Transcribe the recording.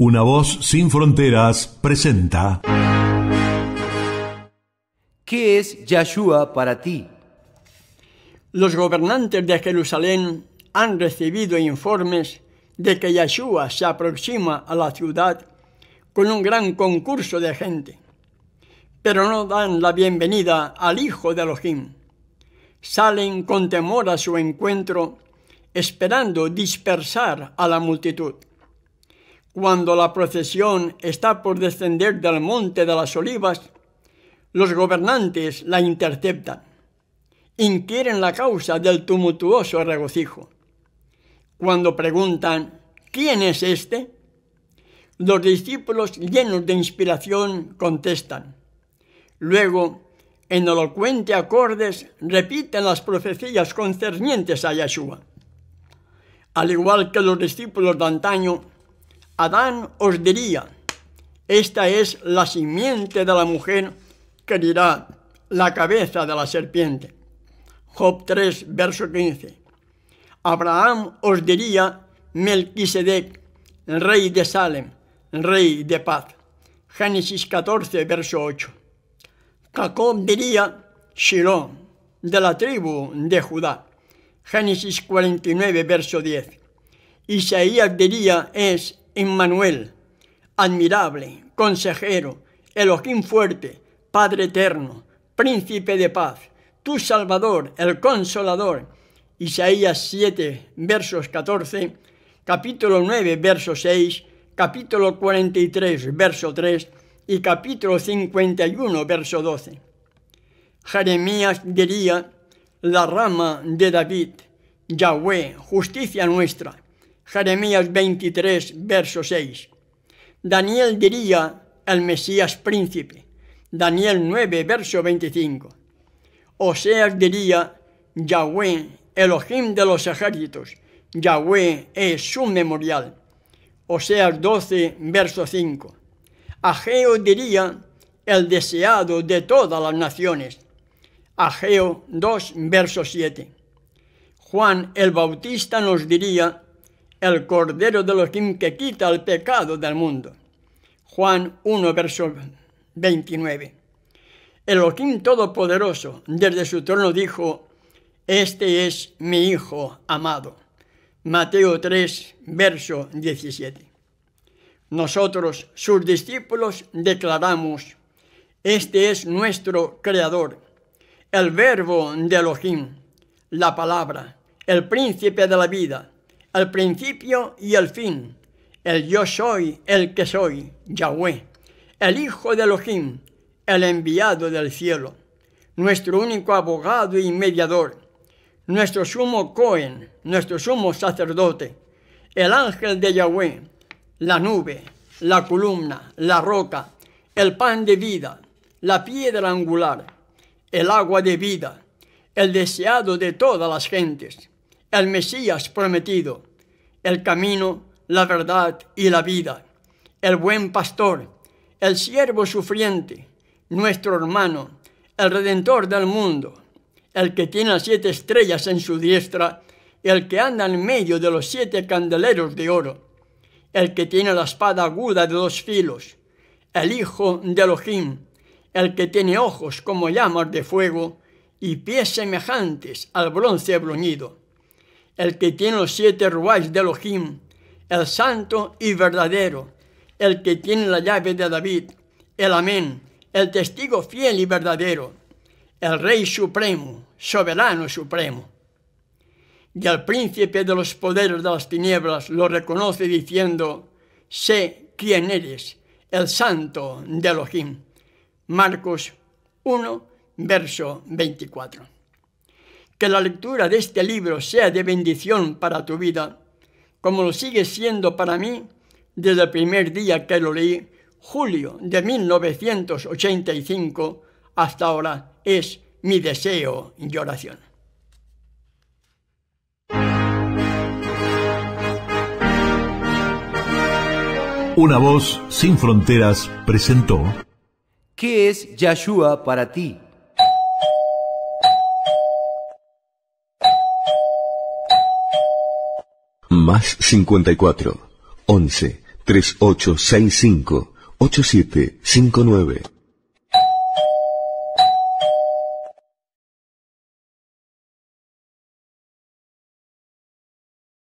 Una voz sin fronteras presenta. ¿Qué es Yahshua para ti? Los gobernantes de Jerusalén han recibido informes de que Yahshua se aproxima a la ciudad con un gran concurso de gente, pero no dan la bienvenida al hijo de Elohim. Salen con temor a su encuentro, esperando dispersar a la multitud. Cuando la procesión está por descender del monte de las olivas, los gobernantes la interceptan, inquieren la causa del tumultuoso regocijo. Cuando preguntan, ¿quién es este? Los discípulos llenos de inspiración contestan. Luego, en elocuente acordes, repiten las profecías concernientes a Yeshua. Al igual que los discípulos de antaño, Adán os diría, esta es la simiente de la mujer que dirá la cabeza de la serpiente. Job 3, verso 15. Abraham os diría Melquisedec, rey de Salem, rey de paz. Génesis 14, verso 8. Jacob diría Shiloh, de la tribu de Judá. Génesis 49, verso 10. Isaías diría es Emmanuel, admirable, consejero, Elohim fuerte, Padre eterno, príncipe de paz, tu Salvador, el consolador. Isaías 7, versos 14, capítulo 9, verso 6, capítulo 43, verso 3 y capítulo 51, verso 12. Jeremías diría, la rama de David, Yahweh, justicia nuestra Jeremías 23, verso 6. Daniel diría el Mesías príncipe, Daniel 9, verso 25. Oseas diría, Yahweh, Elohim de los ejércitos, Yahweh es su memorial. Oseas 12, verso 5. Ageo diría, el deseado de todas las naciones. Ageo 2, verso 7. Juan el Bautista nos diría, el Cordero de Elohim que quita el pecado del mundo. Juan 1, verso 29. El Elohim Todopoderoso desde su trono dijo, Este es mi Hijo amado. Mateo 3, verso 17. Nosotros, sus discípulos, declaramos, Este es nuestro Creador, el Verbo de Elohim, la palabra, el Príncipe de la vida, al principio y el fin, el yo soy el que soy, Yahweh, el Hijo de Elohim, el enviado del cielo, nuestro único abogado y mediador, nuestro sumo Cohen, nuestro sumo sacerdote, el ángel de Yahweh, la nube, la columna, la roca, el pan de vida, la piedra angular, el agua de vida, el deseado de todas las gentes, el Mesías prometido, el camino, la verdad y la vida, el buen pastor, el siervo sufriente, nuestro hermano, el redentor del mundo, el que tiene las siete estrellas en su diestra, el que anda en medio de los siete candeleros de oro, el que tiene la espada aguda de dos filos, el hijo de Elohim, el que tiene ojos como llamas de fuego y pies semejantes al bronce bruñido el que tiene los siete ruajes de Elohim, el santo y verdadero, el que tiene la llave de David, el amén, el testigo fiel y verdadero, el Rey Supremo, soberano supremo. Y el príncipe de los poderes de las tinieblas lo reconoce diciendo, sé quién eres, el santo de Elohim. Marcos 1, verso 24 que la lectura de este libro sea de bendición para tu vida, como lo sigue siendo para mí desde el primer día que lo leí, julio de 1985, hasta ahora es mi deseo y oración. Una voz sin fronteras presentó. ¿Qué es Yahshua para ti? más 54 11 3865 8759.